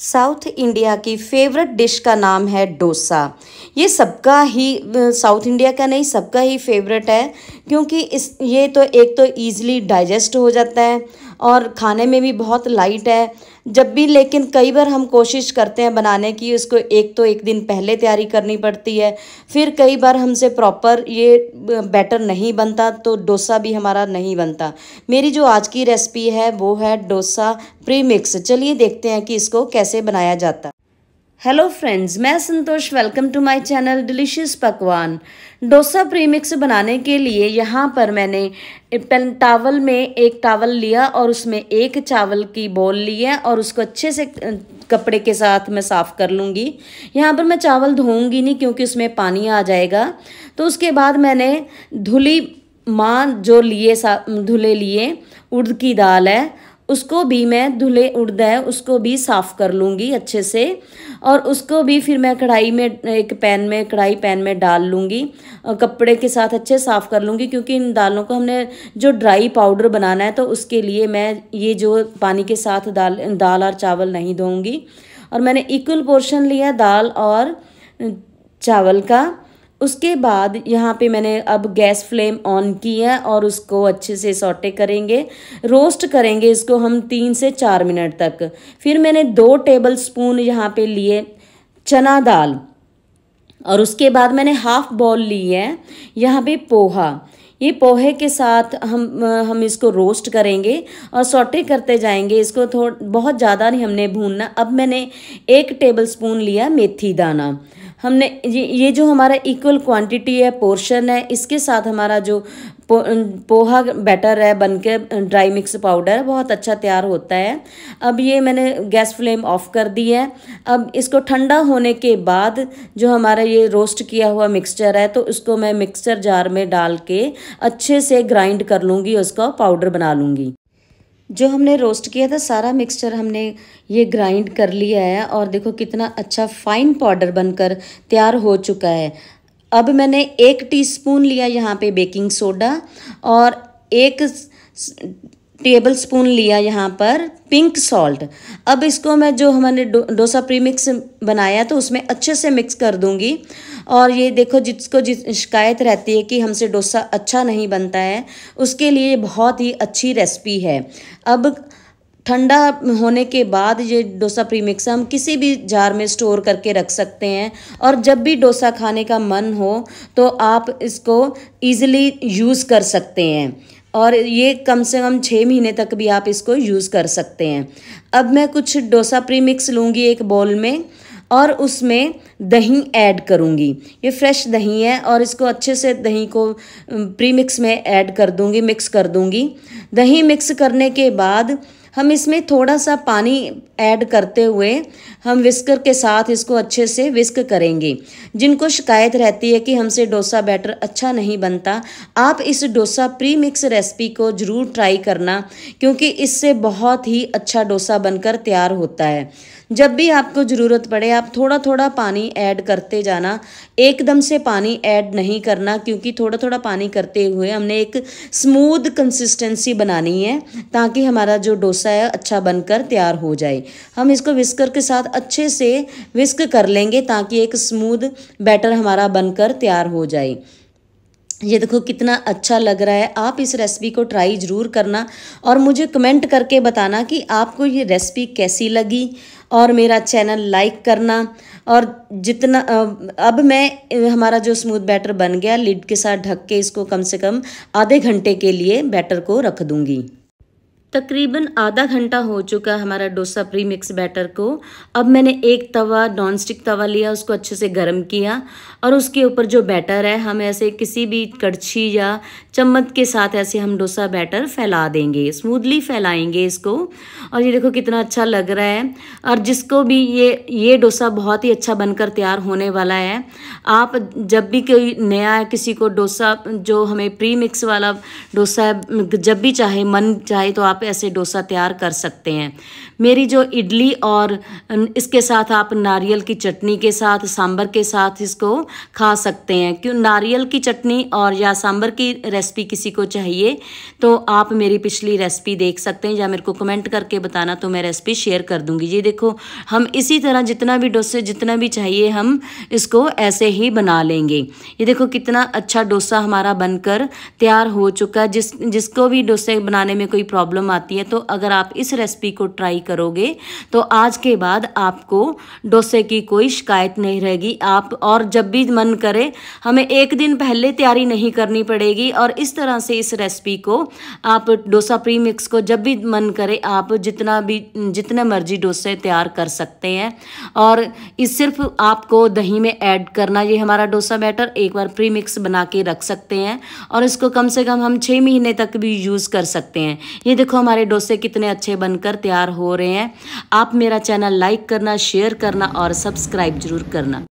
south India की favourite dish का नाम है डोसा ये सबका ही साउथ इंडिया का नहीं सबका ही फेवरेट है क्योंकि इस ये तो एक तो ईज़िली डाइजेस्ट हो जाता है और खाने में भी बहुत लाइट है जब भी लेकिन कई बार हम कोशिश करते हैं बनाने की उसको एक तो एक दिन पहले तैयारी करनी पड़ती है फिर कई बार हमसे प्रॉपर ये बैटर नहीं बनता तो डोसा भी हमारा नहीं बनता मेरी जो आज की रेसिपी है वो है डोसा प्री मिक्स चलिए देखते हैं कि इसको कैसे बनाया जाता हेलो फ्रेंड्स मैं Santosh welcome to my channel delicious Pakwan dosa premix बनाने के लिए यहाँ पर मैंने टावल में एक टावल लिया और उसमें एक चावल की बॉल ली है और उसको अच्छे से कपड़े के साथ मैं साफ़ कर लूँगी यहाँ पर मैं चावल धोऊँगी नहीं क्योंकि उसमें पानी आ जाएगा तो उसके बाद मैंने धुली माँ जो लिए धुले लिए उड़द की दाल है उसको भी मैं धुले उड़द है उसको भी साफ़ कर लूँगी अच्छे से और उसको भी फिर मैं कढ़ाई में एक पैन में कढ़ाई पैन में डाल लूँगी कपड़े के साथ अच्छे साफ़ कर लूँगी क्योंकि इन दालों को हमने जो ड्राई पाउडर बनाना है तो उसके लिए मैं ये जो पानी के साथ दाल दाल और चावल नहीं धोऊँगी और मैंने इक्वल पोर्शन लिया दाल और चावल का उसके बाद यहाँ पे मैंने अब गैस फ्लेम ऑन की है और उसको अच्छे से सौटे करेंगे रोस्ट करेंगे इसको हम तीन से चार मिनट तक फिर मैंने दो टेबल स्पून यहाँ पर लिए चना दाल और उसके बाद मैंने हाफ बॉल ली है यहाँ पे पोहा ये पोहे के साथ हम हम इसको रोस्ट करेंगे और सौटे करते जाएंगे इसको थोड़ा बहुत ज़्यादा नहीं हमने भूनना अब मैंने एक टेबल स्पून लिया मेथी दाना हमने ये ये जो हमारा इक्वल क्वांटिटी है पोर्शन है इसके साथ हमारा जो पो, पोहा बैटर है बन के ड्राई मिक्स पाउडर बहुत अच्छा तैयार होता है अब ये मैंने गैस फ्लेम ऑफ कर दी है अब इसको ठंडा होने के बाद जो हमारा ये रोस्ट किया हुआ मिक्सचर है तो इसको मैं मिक्सचर जार में डाल के अच्छे से ग्राइंड कर लूँगी उसका पाउडर बना लूँगी जो हमने रोस्ट किया था सारा मिक्सचर हमने ये ग्राइंड कर लिया है और देखो कितना अच्छा फाइन पाउडर बनकर तैयार हो चुका है अब मैंने एक टीस्पून लिया यहाँ पे बेकिंग सोडा और एक टेबल स्पून लिया यहाँ पर पिंक सॉल्ट अब इसको मैं जो हमने डो, डोसा प्रीमिक्स बनाया तो उसमें अच्छे से मिक्स कर दूँगी और ये देखो जिसको जिस शिकायत रहती है कि हमसे डोसा अच्छा नहीं बनता है उसके लिए बहुत ही अच्छी रेसिपी है अब ठंडा होने के बाद ये डोसा प्रीमिक्स हम किसी भी जार में स्टोर करके रख सकते हैं और जब भी डोसा खाने का मन हो तो आप इसको ईज़िली यूज़ कर सकते हैं और ये कम से कम छः महीने तक भी आप इसको यूज़ कर सकते हैं अब मैं कुछ डोसा प्री मिक्स लूँगी एक बॉल में और उसमें दही ऐड करूँगी ये फ्रेश दही है और इसको अच्छे से दही को प्री मिक्स में ऐड कर दूँगी मिक्स कर दूँगी दही मिक्स करने के बाद हम इसमें थोड़ा सा पानी ऐड करते हुए हम विस्कर के साथ इसको अच्छे से विस्क करेंगे जिनको शिकायत रहती है कि हमसे डोसा बैटर अच्छा नहीं बनता आप इस डोसा प्री मिक्स रेसिपी को ज़रूर ट्राई करना क्योंकि इससे बहुत ही अच्छा डोसा बनकर तैयार होता है जब भी आपको ज़रूरत पड़े आप थोड़ा थोड़ा पानी ऐड करते जाना एकदम से पानी ऐड नहीं करना क्योंकि थोड़ा थोड़ा पानी करते हुए हमने एक स्मूद कंसिस्टेंसी बनानी है ताकि हमारा जो डोसा है अच्छा बनकर तैयार हो जाए हम इसको विस्कर के साथ अच्छे से विस्क कर लेंगे ताकि एक स्मूद बैटर हमारा बनकर तैयार हो जाए ये देखो कितना अच्छा लग रहा है आप इस रेसिपी को ट्राई ज़रूर करना और मुझे कमेंट करके बताना कि आपको ये रेसिपी कैसी लगी और मेरा चैनल लाइक करना और जितना अब मैं हमारा जो स्मूथ बैटर बन गया लिड के साथ ढक के इसको कम से कम आधे घंटे के लिए बैटर को रख दूँगी तकरीबन आधा घंटा हो चुका हमारा डोसा प्री मिक्स बैटर को अब मैंने एक तवा नॉन स्टिक तवा लिया उसको अच्छे से गर्म किया और उसके ऊपर जो बैटर है हम ऐसे किसी भी कड़छी या चम्मच के साथ ऐसे हम डोसा बैटर फैला देंगे स्मूथली फैलाएंगे इसको और ये देखो कितना अच्छा लग रहा है और जिसको भी ये ये डोसा बहुत ही अच्छा बनकर तैयार होने वाला है आप जब भी कोई नया किसी को डोसा जो हमें प्री मिक्स वाला डोसा जब भी चाहे मन चाहे तो आप ऐसे डोसा तैयार कर सकते हैं मेरी जो इडली और इसके साथ आप नारियल की चटनी के साथ सांभर के साथ इसको खा सकते हैं क्यों नारियल की चटनी और या सांभर की रेसिपी किसी को चाहिए तो आप मेरी पिछली रेसिपी देख सकते हैं या मेरे को कमेंट करके बताना तो मैं रेसिपी शेयर कर दूंगी ये देखो हम इसी तरह जितना भी डोसे जितना भी चाहिए हम इसको ऐसे ही बना लेंगे ये देखो कितना अच्छा डोसा हमारा बनकर तैयार हो चुका है जिस जिसको भी डोसे बनाने में कोई प्रॉब्लम आती है तो अगर आप इस रेसिपी को ट्राई करोगे तो आज के बाद आपको डोसे की कोई शिकायत नहीं रहेगी आप और जब भी मन करे हमें एक दिन पहले तैयारी नहीं करनी पड़ेगी और इस तरह से इस रेसिपी को आप डोसा प्री मिक्स को जब भी मन करे आप जितना भी जितने मर्जी डोसे तैयार कर सकते हैं और इस सिर्फ आपको दही में ऐड करना ये हमारा डोसा बैटर एक बार प्री मिक्स बना के रख सकते हैं और इसको कम से कम हम छः महीने तक भी यूज़ कर सकते हैं ये देखो हमारे डोसे कितने अच्छे बनकर तैयार हो रहे हैं आप मेरा चैनल लाइक करना शेयर करना और सब्सक्राइब जरूर करना